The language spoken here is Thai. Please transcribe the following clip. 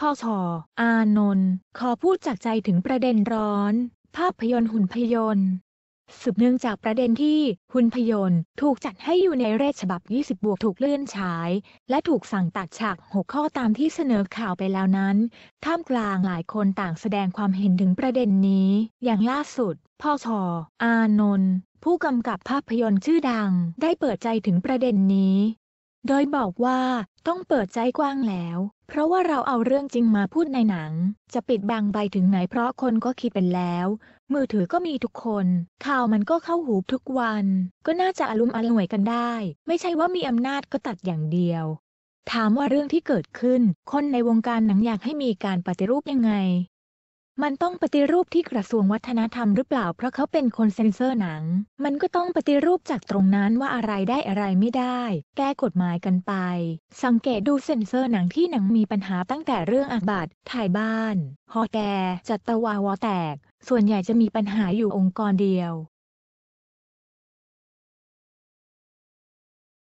พชอานนท์ ขอพูดจากใจถึงประเด็นร้อน ภาพยนตร์หุ่นพยนต์สืบเนื่องจากประเด็นที่หุ่นพยนต์ถูกจัดให้อยู่ในเรทฉบับ 20 บวกถูกเลื่อนฉาย และถูกสั่งตัดฉาก 6 ข้อตามที่เสนอข่าวไปแล้วนั้น ท่ามกลางหลายคนต่างแสดงความเห็นถึงประเด็นนี้ อย่างล่าสุดพ่อชออานนท์ ผู้กำกับภาพยนตร์ชื่อดัง ได้เปิดใจถึงประเด็นนี้โดยบอกว่าต้องเปิดใจกว้างแล้ว เพราะว่าเราเอาเรื่องจริงมาพูดในหนัง จะปิดบังไปถึงไหน เพราะคนก็คิดเป็นแล้ว มือถือก็มีทุกคน ข่าวมันก็เข้าหูทุกวัน ก็น่าจะอารมณ์อร่วยกันได้ ไม่ใช่ว่ามีอำนาจก็ตัดอย่างเดียว ถามว่าเรื่องที่เกิดขึ้น คนในวงการหนังอยากให้มีการปฏิรูปยังไงมันต้องปฏิรูปที่กระทรวงวัฒนธรรมหรือเปล่า เพราะเขาเป็นคนเซ็นเซอร์หนัง มันก็ต้องปฏิรูปจากตรงนั้นว่าอะไรได้อะไรไม่ได้ แก้กฎหมายกันไป สังเกตดูเซ็นเซอร์หนังที่หนังมีปัญหาตั้งแต่เรื่องอาบัติถ่ายบ้าน ฮอแกจัตวาวอแตก ส่วนใหญ่จะมีปัญหาอยู่องค์กรเดียว